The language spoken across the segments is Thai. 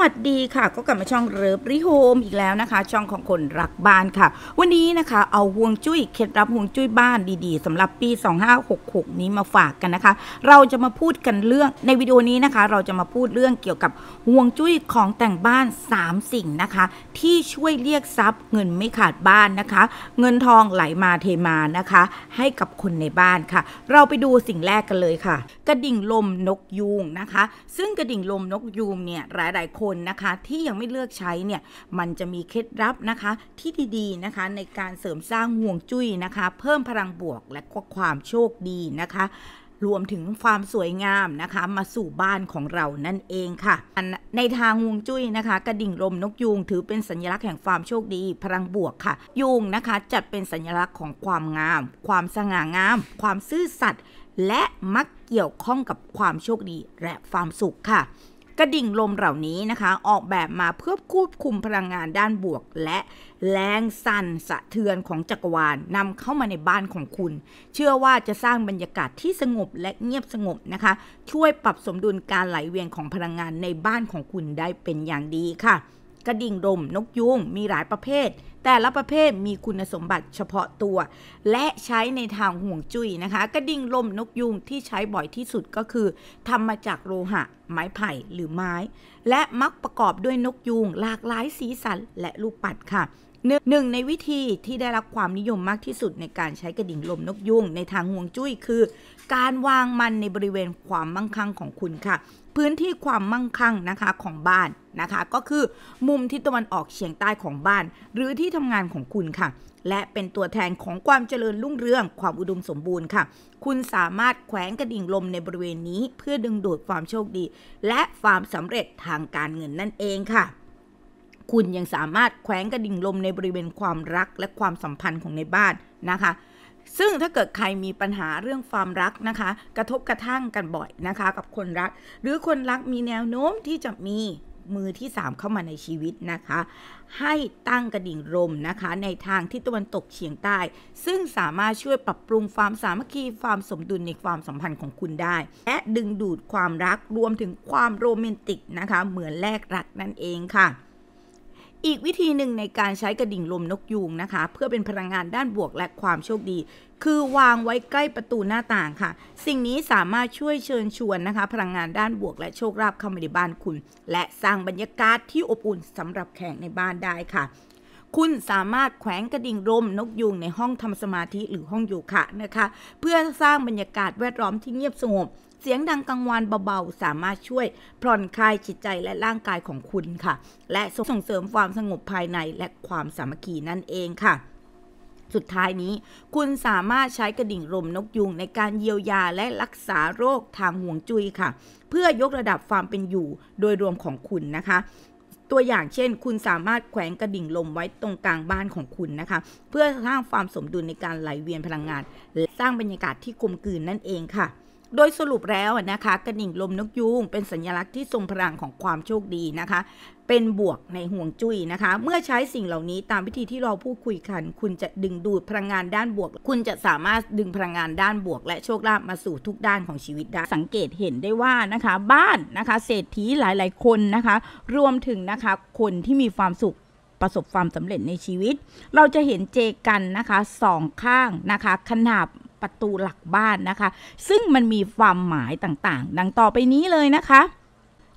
วัสดีค่ะก็กลับมาช่องเริบริโฮมอีกแล้วนะคะช่องของคนรักบ้านค่ะ วันนี้นะคะเอาห่วงจุ้ยเคล็ดลับห่วงจุ้ยบ้านดีๆ สำหรับปี 2566 นี้มาฝากกันนะคะ เราจะมาพูดกันเรื่องในวิดีโอนี้นะคะ เราจะมาพูดเรื่องเกี่ยวกับห่วงจุ้ยของแต่งบ้าน 3 สิ่งนะคะ ที่ช่วยเรียกทรัพย์เงินไม่ขาดบ้านนะคะ เงินทองไหลมาเทมานะคะ ให้กับคนในบ้านค่ะ เราไปดูสิ่งแรกกันเลยค่ะกระดิ่งลมนกยูงนะคะ ซึ่งกระดิ่งลมนกยูงเนี่ยหลายๆคนคนนะคะที่ยังไม่เลือกใช้เนี่ย มันจะมีเคล็ดลับนะคะที่ดีๆนะคะในการเสริมสร้างห่วงจุ้ยนะคะ เพิ่มพลังบวกและความโชคดีนะคะ รวมถึงความสวยงามนะคะมาสู่บ้านของเรานั่นเองค่ะ ในทางฮวงจุ้ยนะคะ กระดิ่งลมนกยูงถือเป็นสัญลักษณ์แห่งความโชคดีพลังบวกค่ะยูงนะคะจัดเป็นสัญลักษณ์ของความงาม ความสง่างาม ความซื่อสัตย์ และมักเกี่ยวข้องกับความโชคดีและความสุขค่ะกระดิ่งลมเหล่านี้นะคะ ออกแบบมาเพื่อควบคุมพลังงานด้านบวก และแรงสั่นสะเทือนของจักรวาลนำเข้ามาในบ้านของคุณ เชื่อว่าจะสร้างบรรยากาศที่สงบและเงียบสงบนะคะ ช่วยปรับสมดุลการไหลเวียนของพลังงานในบ้านของคุณได้เป็นอย่างดีค่ะกระดิ่งดมนกยุงมีหลายประเภท แต่ละประเภทมีคุณสมบัติเฉพาะตัว และใช้ในทางห่วงจุ้ยนะคะกระดิ่งลมนกยุงที่ใช้บ่อยที่สุดก็คือทำมาจากโลหะ ไม้ไผ่หรือไม้ และมักประกอบด้วยนกยุงหลากหลายสีสันและลูกปัดค่ะหนึ่ง ในวิธีที่ได้รับความนิยมมากที่สุดในการใช้กระดิ่งลมนกยุงในทางห่วงจุ้ยคือการวางมันในบริเวณความมั่งคั่งของคุณค่ะ พื้นที่ความมั่งคั่งนะคะของบ้านนะคะก็คือมุมที่ตะวันออกเฉียงใต้ของบ้านหรือที่ทำงานของคุณค่ะ และเป็นตัวแทนของความเจริญ รุ่งเรือง ความอุดมสมบูรณ์ค่ะ คุณสามารถแขวนกระดิ่งลมในบริเวณนี้เพื่อดึงดูดความโชคดี และความสำเร็จทางการเงินนั่นเองค่ะ คุณยังสามารถแขวนกระดิ่งลมในบริเวณความรักและความสัมพันธ์ของในบ้านนะคะ ซึ่งถ้าเกิดใครมีปัญหาเรื่องความรักนะคะ กระทบกระทั่งกันบ่อยนะคะกับคนรัก หรือคนรักมีแนวโน้มที่จะมีมือที่ 3 เข้ามาในชีวิตนะคะ ให้ตั้งกระดิ่งลมนะคะ ในทางที่ตะวันตกเฉียงใต้ ซึ่งสามารถช่วยปรับปรุงความสามัคคีความสมดุลในความสัมพันธ์ของคุณได้ และดึงดูดความรักรวมถึงความโรแมนติกนะคะ เหมือนแลกรักนั่น เองค่ะอีกวิธีหนึ่งในการใช้กระดิ่งลมนกยูงนะคะ เพื่อเป็นพลังงานด้านบวกและความโชคดี คือวางไว้ใกล้ประตูหน้าต่างค่ะ สิ่งนี้สามารถช่วยเชิญชวนนะคะ พลังงานด้านบวกและโชคลาภเข้ามาในบ้านคุณ และสร้างบรรยากาศที่อบอุ่นสำหรับแขกในบ้านได้ค่ะคุณสามารถแขวนกระดิ่งร่มนกยุงในห้องทำสมาธิหรือห้องอยู่คะนะคะ เพื่อสร้างบรรยากาศแวดล้อมที่เงียบสงบ เสียงดังกังวานเบาๆสามารถช่วยผ่อนคลายจิตใจและร่างกายของคุณค่ะ และส่งเสริมความสงบภายในและความสามัคคีนั่นเองค่ะ สุดท้ายนี้ คุณสามารถใช้กระดิ่งลมนกยุงในการเยียวยาและรักษาโรคทางห่วงจุ้ยค่ะ เพื่อยกระดับความเป็นอยู่โดยรวมของคุณนะคะตัวอย่างเช่น คุณสามารถแขวนกระดิ่งลมไว้ตรงกลางบ้านของคุณนะคะ เพื่อสร้างความสมดุลในการไหลเวียนพลังงาน และสร้างบรรยากาศที่กลมกลืนนั่นเองค่ะโดยสรุปแล้ว นะคะกระดิ่ง ลมนกยูงเป็นสัญลักษณ์ที่ทรงพลังของความโชคดีนะคะ เป็นบวกในห่วงจุ้ยนะคะ เมื่อใช้สิ่งเหล่านี้ตามวิธีที่เราพูดคุยกัน คุณจะดึงดูดพลังงานด้านบวก คุณจะสามารถดึงพลัง งานด้านบวก และโชคลาภมาสู่ทุกด้านของชีวิตได้สังเกตเห็นได้ว่านะคะ บ้านนะคะ เศรษฐีหลาย ๆ คนนะคะรวมถึงนะคะคนที่มีความสุขประสบความสำเร็จในชีวิต เราจะเห็นเจกันนะคะสองข้างนะคะขนาบประตูหลักบ้านนะคะ ซึ่งมันมีความหมายต่างๆ ดังต่อไปนี้เลยนะคะ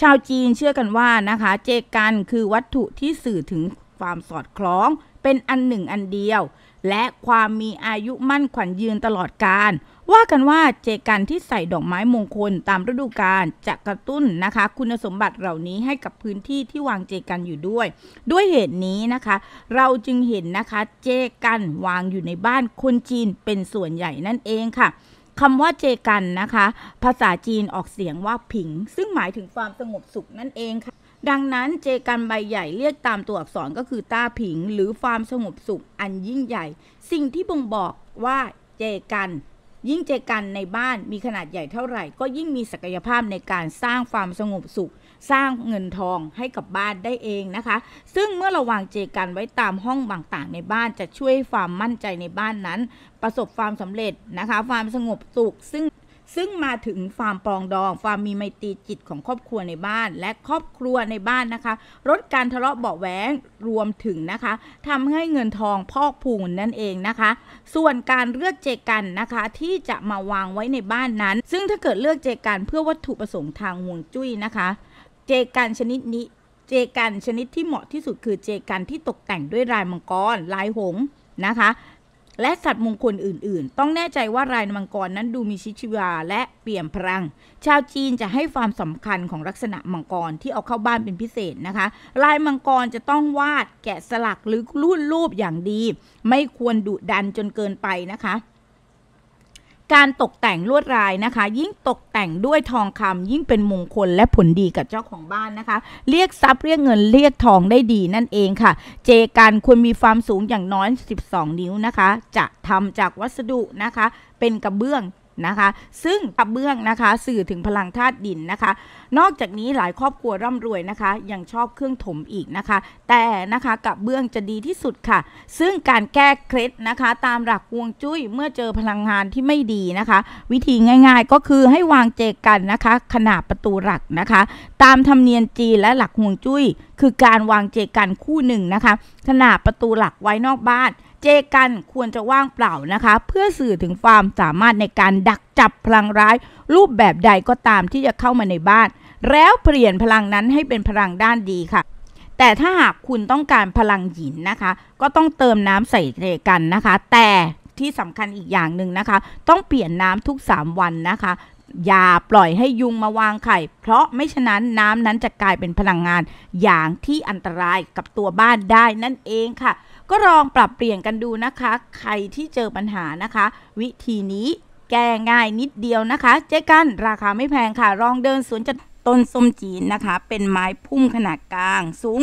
ชาวจีนเชื่อกันว่านะคะ เจกันคือวัตถุที่สื่อถึงความสอดคล้อง เป็นอันหนึ่งอันเดียว และความมีอายุมั่นขวัญยืนตลอดกาลว่ากันว่าเจกันที่ใส่ดอกไม้มงคลตามฤดูกาลจะกระตุ้นนะคะ คุณสมบัติเหล่านี้ให้กับพื้นที่ที่วางเจกันอยู่ด้วย ด้วยเหตุนี้นะคะ เราจึงเห็นนะคะเจกันวางอยู่ในบ้านคนจีนเป็นส่วนใหญ่นั่นเองค่ะคำว่าเจกันนะคะ ภาษาจีนออกเสียงว่าผิง ซึ่งหมายถึงความสงบสุขนั่นเองค่ะ ดังนั้นเจกันใบใหญ่เรียกตามตัวอักษรก็คือต้าผิง หรือความสงบสุขอันยิ่งใหญ่ สิ่งที่บ่งบอกว่าเจกันยิ่งเจกันในบ้านมีขนาดใหญ่เท่าไหร่ ก็ยิ่งมีศักยภาพในการสร้างความสงบสุข สร้างเงินทองให้กับบ้านได้เองนะคะ ซึ่งเมื่อเราวางเจกันไว้ตามห้องต่างๆ ในบ้านจะช่วยความมั่นใจในบ้านนั้น ประสบความสำเร็จนะคะความสงบสุขซึ่งซึ่งมาถึงความปองดองความมีไมตรีจิตของครอบครัวในบ้านและครอบครัวในบ้านนะคะลดการทะเลาะเบาแหวงรวมถึงนะคะทำให้เงินทองพอกพูนนั่นเองนะคะ ส่วนการเลือกเจกันนะคะที่จะมาวางไว้ในบ้านนั้น ซึ่งถ้าเกิดเลือกเจกันเพื่อวัตถุประสงค์ทางห่วงจุ้ยนะคะ เจกันชนิดนี้ เจกันชนิดที่เหมาะที่สุดคือเจกันที่ตกแต่งด้วยลายมังกรลายหงนะคะและสัตว์มงคลอื่นๆ ต้องแน่ใจว่ารายมังกรนั้นดูมีชีวิตชีวาและเปลี่ยนพลัง ชาวจีนจะให้ความสำคัญของลักษณะมังกรที่เอาเข้าบ้านเป็นพิเศษนะคะ ลายมังกรจะต้องวาดแกะสลักหรือรูดรูปอย่างดี ไม่ควรดุดันจนเกินไปนะคะการตกแต่งลวดลายนะคะ ยิ่งตกแต่งด้วยทองคำ ยิ่งเป็นมงคลและผลดีกับเจ้าของบ้านนะคะ เรียกทรัพย์เรียกเงินเรียกทองได้ดีนั่นเองค่ะ เจกันควรมีความสูงอย่างน้อย 12 นิ้วนะคะ จะทำจากวัสดุนะคะเป็นกระเบื้องนะคะซึ่งกระเบื้องนะคะ สื่อถึงพลังธาตุดินนะคะนอกจากนี้หลายครอบครัวร่ำรวยนะคะยังชอบเครื่องถมอีกนะคะ แต่นะคะกับเบื้องจะดีที่สุดค่ะ ซึ่งการแก้เคล็ดนะคะ ตามหลักฮวงจุ้ยเมื่อเจอพลังงานที่ไม่ดีนะคะ วิธีง่าย ๆก็คือให้วางเจกันนะคะ ขนาดประตูหลักนะคะ ตามธรรมเนียมจีนและหลักฮวงจุ้ย คือการวางเจกันคู่หนึ่งนะคะ ขนาดประตูหลักไว้นอกบ้าน เจกันควรจะว่างเปล่านะคะ เพื่อสื่อถึงความสามารถในการดักจับพลังร้ายรูปแบบใดก็ตามที่จะเข้ามาในบ้าน แล้วเปลี่ยนพลังนั้นให้เป็นพลังด้านดีค่ะ แต่ถ้าหากคุณต้องการพลังหยินนะคะ ก็ต้องเติมน้ำใส่เกันนะคะ แต่ที่สำคัญอีกอย่างหนึ่งนะคะ ต้องเปลี่ยนน้ำทุก 3 วันนะคะ อย่าปล่อยให้ยุงมาวางไข่ เพราะไม่ฉะนั้นน้ำนั้นจะกลายเป็นพลังงานอย่างที่อันตรายกับตัวบ้านได้นั่นเองค่ะ ก็ลองปรับเปลี่ยนกันดูนะคะ ใครที่เจอปัญหานะคะ วิธีนี้แก้ง่ายนิดเดียวนะคะ เจ๊กัน ราคาไม่แพงค่ะ รองเดินสวนจะต้นส้มจีนนะคะ เป็นไม้พุ่มขนาดกลาง สูง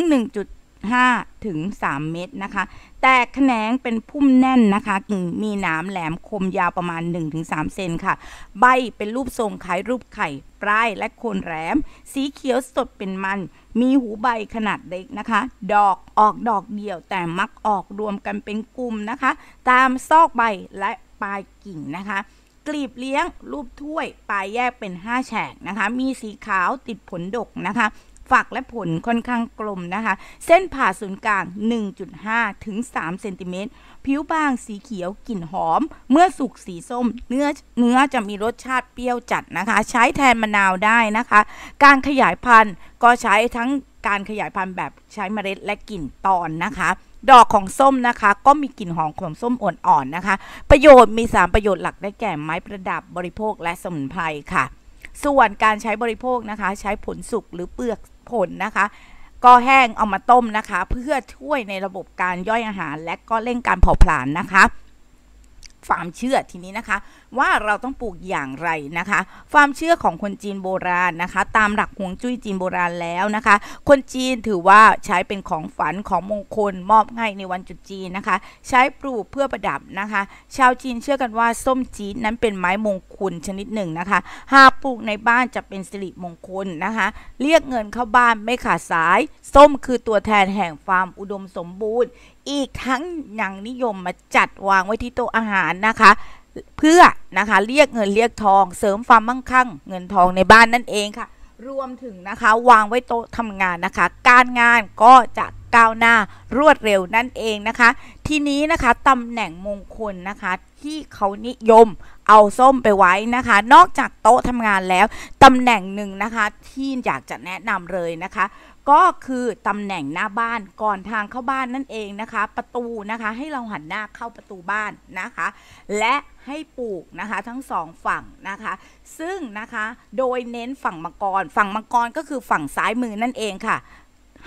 1.5 ถึง 3 เมตรนะคะ แต่แขนงเป็นพุ่มแน่นนะคะกิ่งมีหนามแหลมคมยาวประมาณ 1-3เซนค่ะ ใบเป็นรูปทรงคล้ายรูปไข่ปลายและโคนแหลม สีเขียวสดเป็นมัน มีหูใบขนาดเล็กนะคะ ดอกออกดอกเดี่ยว แต่มักออกรวมกันเป็นกลุ่มนะคะ ตามซอกใบและปลายกิ่งนะคะกลีบเลี้ยงรูปถ้วย ปลายแยกเป็น 5 แฉกนะคะ มีสีขาวติดผลดกนะคะ ฝักและผลค่อนข้างกลมนะคะ เส้นผ่าศูนย์กลาง 1.5 ถึง3เซนติเมตรผิวบางสีเขียว กลิ่นหอม เมื่อสุกสีส้มเนื้อเนื้อจะมีรสชาติเปรี้ยวจัดนะคะ ใช้แทนมะนาวได้นะคะ การขยายพันธุ์ก็ใช้ทั้งการขยายพันธุ์แบบใช้เมล็ดและกลิ่นตอนนะคะดอกของส้มนะคะก็มีกลิ่นหอมของส้มอ่อนๆนนะคะ ประโยชน์มี3ประโยชน์หลักได้แก่ไม้ประดับบริโภคและสมุนไพรค่ะส่วนการใช้บริโภคนะคะ ใช้ผลสุกหรือเปลือกผลนะคะ ก็แห้งเอามาต้มนะคะ เพื่อช่วยในระบบการย่อยอาหาร และก็เร่งการเผาผลาญนะคะความเชื่อทีนี้นะคะว่าเราต้องปลูกอย่างไรนะคะ ความเชื่อของคนจีนโบราณนะคะ ตามหลักฮวงจุ้ยจีนโบราณแล้วนะคะ คนจีนถือว่าใช้เป็นของฝันของมงคลมอบให้ในวันจุดจีนนะคะ ใช้ปลูกเพื่อประดับนะคะ ชาวจีนเชื่อกันว่าส้มจีนนั้นเป็นไม้มงคลชนิดหนึ่งนะคะ หากปลูกในบ้านจะเป็นสิริมงคลนะคะ เรียกเงินเข้าบ้านไม่ขาดสาย ส้มคือตัวแทนแห่งความอุดมสมบูรณ์ อีกทั้งยังนิยมมาจัดวางไว้ที่โต๊ะอาหารนะคะเพื่อนะคะเรียกเงินเรียกทอง เสริมความมั่งคั่ง เงินทองในบ้านนั่นเองค่ะ รวมถึงนะคะวางไว้โต๊ะทำงานนะคะ การงานก็จะก้าวหน้ารวดเร็วนั่นเองนะคะ ทีนี้นะคะตำแหน่งมงคลนะคะ ที่เขานิยมเอาส้มไปไว้นะคะ นอกจากโต๊ะทำงานแล้วตำแหน่งหนึ่งนะคะที่อยากจะแนะนำเลยนะคะก็คือตำแหน่งหน้าบ้านก่อนทางเข้าบ้านนั่นเองนะคะ ประตูนะคะ ให้เราหันหน้าเข้าประตูบ้านนะคะ และให้ปลูกนะคะทั้งสองฝั่งนะคะ ซึ่งนะคะโดยเน้นฝั่งมังกร ฝั่งมังกรก็คือฝั่งซ้ายมือนั่นเองค่ะ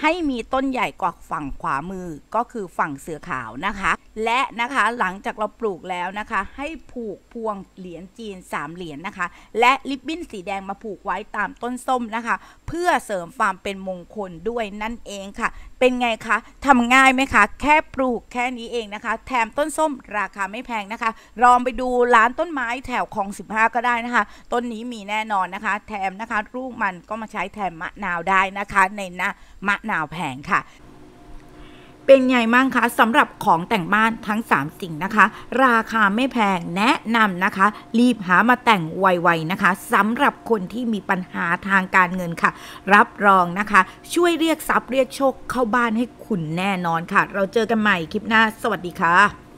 ให้มีต้นใหญ่กว่าฝั่งขวามือก็คือฝั่งเสือขาวนะคะและนะคะหลังจากเราปลูกแล้วนะคะ ให้ผูกพวงเหรียญจีน3เหรียญนนะคะ และลิบบิ้นสีแดงมาผูกไว้ตามต้นส้มนะคะ เพื่อเสริมความเป็นมงคลด้วยนั่นเองค่ะ เป็นไงคะทำง่ายไหมคะแค่ปลูกแค่นี้เองนะคะแถมต้นส้ม ราคาไม่แพงนะคะลองไปดูร้านต้นไม้แถวคลอง 15 ก็ได้นะคะ ต้นนี้มีแน่นอนนะคะแถมนะคะลูกมันก็มาใช้แทนมะนาวได้นะคะในหน้ามะนาวแพงค่ะเป็นไงมั่งคะสำหรับของแต่งบ้านทั้ง 3 สิ่งนะคะ ราคาไม่แพงแนะนำนะคะ รีบหามาแต่งไวๆนะคะสำหรับคนที่มีปัญหาทางการเงินค่ะ รับรองนะคะ ช่วยเรียกทรัพย์เรียกโชค เข้าบ้านให้คุณแน่นอนค่ะ เราเจอกันใหม่คลิปหน้า สวัสดีค่ะ